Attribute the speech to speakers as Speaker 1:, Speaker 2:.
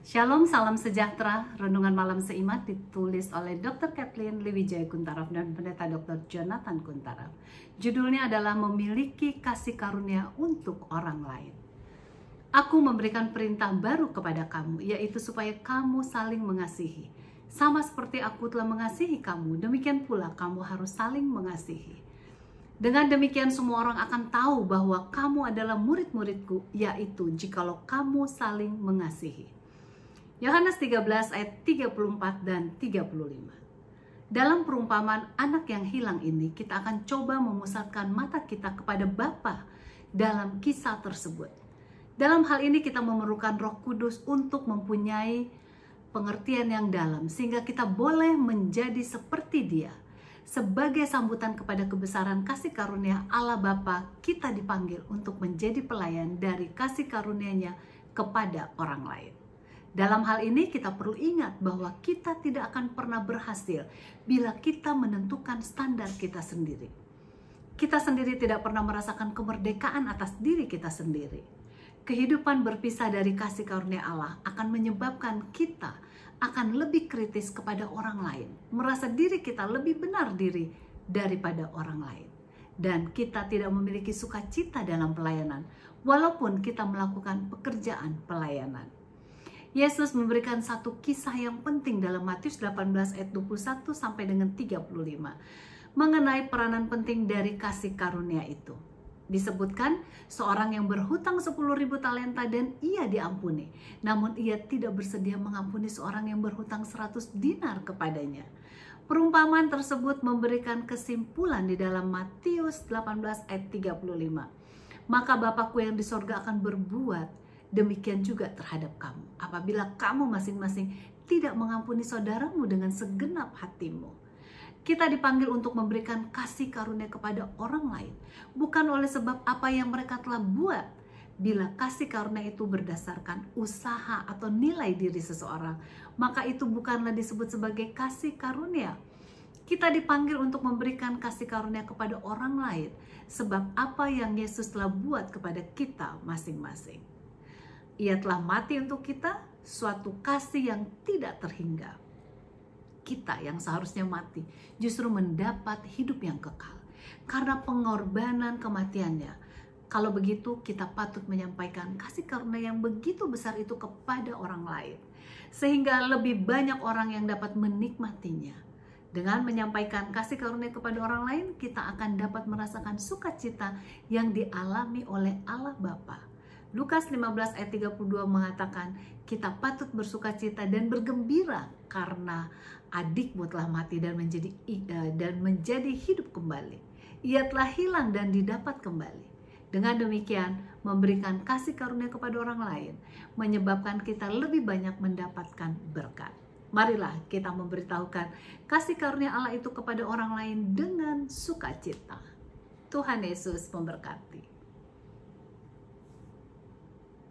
Speaker 1: Shalom, salam sejahtera. Renungan malam seimat ditulis oleh Dr. Kathleen Liwijaya Kuntaraf dan Pendeta Dr. Jonathan Kuntaraf. Judulnya adalah Memiliki Kasih Karunia untuk Orang Lain. Aku memberikan perintah baru kepada kamu, yaitu supaya kamu saling mengasihi. Sama seperti aku telah mengasihi kamu, demikian pula kamu harus saling mengasihi. Dengan demikian semua orang akan tahu bahwa kamu adalah murid-muridku, yaitu jikalau kamu saling mengasihi. Yohanes 13 ayat 34 dan 35. Dalam perumpamaan anak yang hilang ini, kita akan coba memusatkan mata kita kepada Bapa dalam kisah tersebut. Dalam hal ini kita memerlukan Roh Kudus untuk mempunyai pengertian yang dalam sehingga kita boleh menjadi seperti Dia sebagai sambutan kepada kebesaran kasih karunia Allah Bapa, kita dipanggil untuk menjadi pelayan dari kasih karunia-Nya kepada orang lain. Dalam hal ini kita perlu ingat bahwa kita tidak akan pernah berhasil bila kita menentukan standar kita sendiri. Kita sendiri tidak pernah merasakan kemerdekaan atas diri kita sendiri. Kehidupan berpisah dari kasih karunia Allah akan menyebabkan kita akan lebih kritis kepada orang lain, merasa diri kita lebih benar diri daripada orang lain. Dan kita tidak memiliki sukacita dalam pelayanan, walaupun kita melakukan pekerjaan pelayanan Yesus memberikan satu kisah yang penting dalam Matius 18 ayat 21 sampai dengan 35 mengenai peranan penting dari kasih karunia itu. Disebutkan seorang yang berhutang 10.000 talenta dan ia diampuni. Namun ia tidak bersedia mengampuni seorang yang berhutang 100 dinar kepadanya. Perumpamaan tersebut memberikan kesimpulan di dalam Matius 18 ayat 35. Maka Bapakku yang di sorga akan berbuat demikian juga terhadap kamu. Apabila kamu masing-masing tidak mengampuni saudaramu dengan segenap hatimu, kita dipanggil untuk memberikan kasih karunia kepada orang lain, bukan oleh sebab apa yang mereka telah buat. Bila kasih karunia itu berdasarkan usaha atau nilai diri seseorang, maka itu bukanlah disebut sebagai kasih karunia, kita dipanggil untuk memberikan kasih karunia kepada orang lain, sebab apa yang Yesus telah buat kepada kita masing-masing. Ia telah mati untuk kita, suatu kasih yang tidak terhingga. Kita yang seharusnya mati justru mendapat hidup yang kekal karena pengorbanan kematiannya. Kalau begitu, kita patut menyampaikan kasih karunia yang begitu besar itu kepada orang lain, sehingga lebih banyak orang yang dapat menikmatinya. Dengan menyampaikan kasih karunia kepada orang lain, kita akan dapat merasakan sukacita yang dialami oleh Allah Bapa Lukas 15 ayat 32 mengatakan, kita patut bersuka cita dan bergembira karena adikmu telah mati dan menjadi e, dan menjadi hidup kembali. Ia telah hilang dan didapat kembali. Dengan demikian, memberikan kasih karunia kepada orang lain menyebabkan kita lebih banyak mendapatkan berkat. Marilah kita memberitahukan kasih karunia Allah itu kepada orang lain dengan sukacita. Tuhan Yesus memberkati.